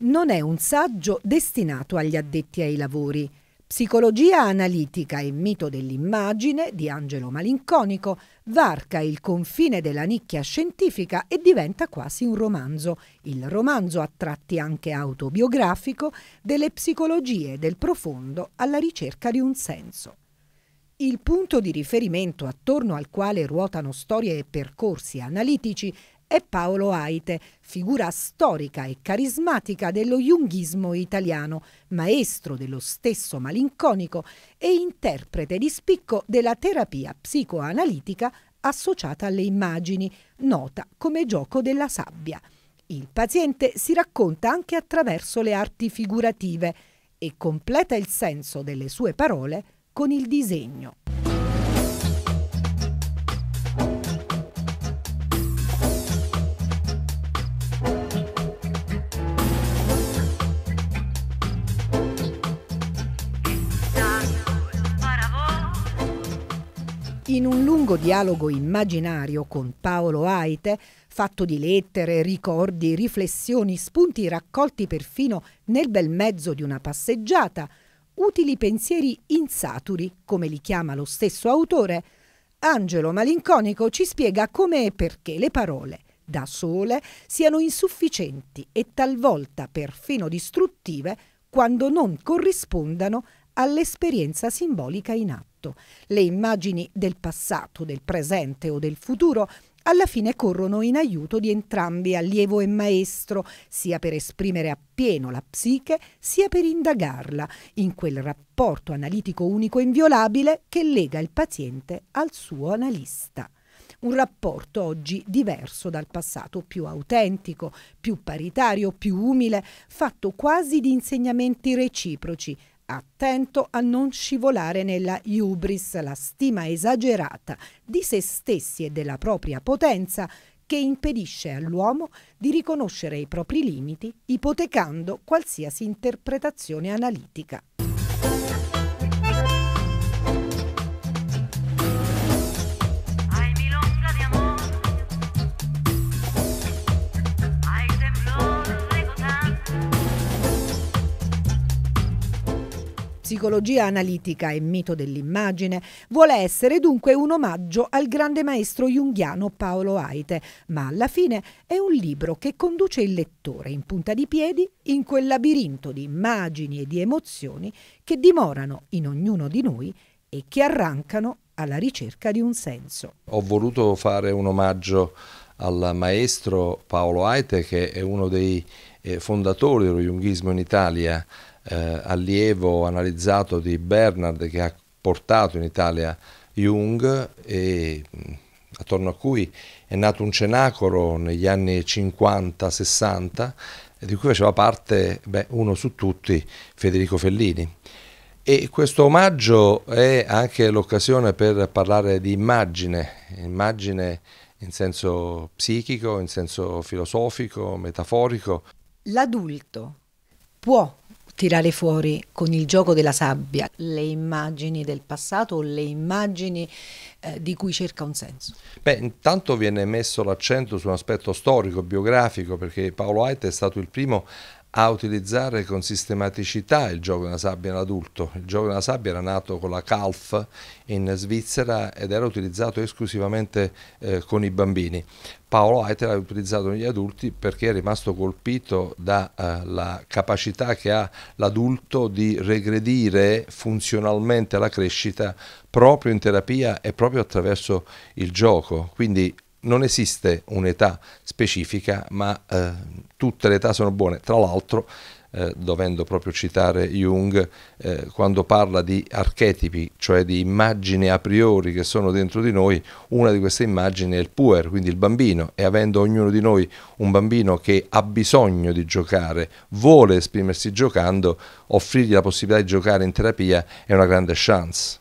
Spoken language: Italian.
non è un saggio destinato agli addetti ai lavori. Psicologia analitica e mito dell'immagine di Angelo Malinconico varca il confine della nicchia scientifica e diventa quasi un romanzo, il romanzo a tratti anche autobiografico delle psicologie del profondo alla ricerca di un senso. Il punto di riferimento attorno al quale ruotano storie e percorsi analitici è Paolo Aite, figura storica e carismatica dello junghismo italiano, maestro dello stesso malinconico e interprete di spicco della terapia psicoanalitica associata alle immagini, nota come gioco della sabbia. Il paziente si racconta anche attraverso le arti figurative e completa il senso delle sue parole con il disegno. In un lungo dialogo immaginario con Paolo Aite, fatto di lettere, ricordi, riflessioni, spunti raccolti perfino nel bel mezzo di una passeggiata, utili pensieri insaturi, come li chiama lo stesso autore, Angelo Malinconico ci spiega come e perché le parole, da sole, siano insufficienti e talvolta perfino distruttive quando non corrispondano all'esperienza simbolica in atto. Le immagini del passato, del presente o del futuro alla fine corrono in aiuto di entrambi, allievo e maestro, sia per esprimere appieno la psiche, sia per indagarla, in quel rapporto analitico unico inviolabile che lega il paziente al suo analista. Un rapporto oggi diverso dal passato, più autentico, più paritario, più umile, fatto quasi di insegnamenti reciproci, attento a non scivolare nella hubris, la stima esagerata di se stessi e della propria potenza che impedisce all'uomo di riconoscere i propri limiti, ipotecando qualsiasi interpretazione analitica. Psicologia analitica e mito dell'immagine vuole essere dunque un omaggio al grande maestro junghiano Paolo Aite, ma alla fine è un libro che conduce il lettore in punta di piedi in quel labirinto di immagini e di emozioni che dimorano in ognuno di noi e che arrancano alla ricerca di un senso. Ho voluto fare un omaggio al maestro Paolo Aite che è uno dei eh, fondatore dello junghismo in Italia, eh, allievo analizzato di Bernard che ha portato in Italia Jung e mm, attorno a cui è nato un cenacolo negli anni 50-60 di cui faceva parte beh, uno su tutti Federico Fellini. E questo omaggio è anche l'occasione per parlare di immagine, immagine in senso psichico, in senso filosofico, metaforico, l'adulto può tirare fuori con il gioco della sabbia le immagini del passato o le immagini eh, di cui cerca un senso? Beh, intanto viene messo l'accento su un aspetto storico, biografico, perché Paolo Haid è stato il primo a utilizzare con sistematicità il gioco della sabbia in adulto. Il gioco della sabbia era nato con la CALF in Svizzera ed era utilizzato esclusivamente eh, con i bambini. Paolo Aiter l'ha utilizzato negli adulti perché è rimasto colpito dalla eh, capacità che ha l'adulto di regredire funzionalmente la crescita proprio in terapia e proprio attraverso il gioco. Quindi non esiste un'età specifica, ma eh, tutte le età sono buone. Tra l'altro, eh, dovendo proprio citare Jung, eh, quando parla di archetipi, cioè di immagini a priori che sono dentro di noi, una di queste immagini è il puer, quindi il bambino, e avendo ognuno di noi un bambino che ha bisogno di giocare, vuole esprimersi giocando, offrirgli la possibilità di giocare in terapia è una grande chance.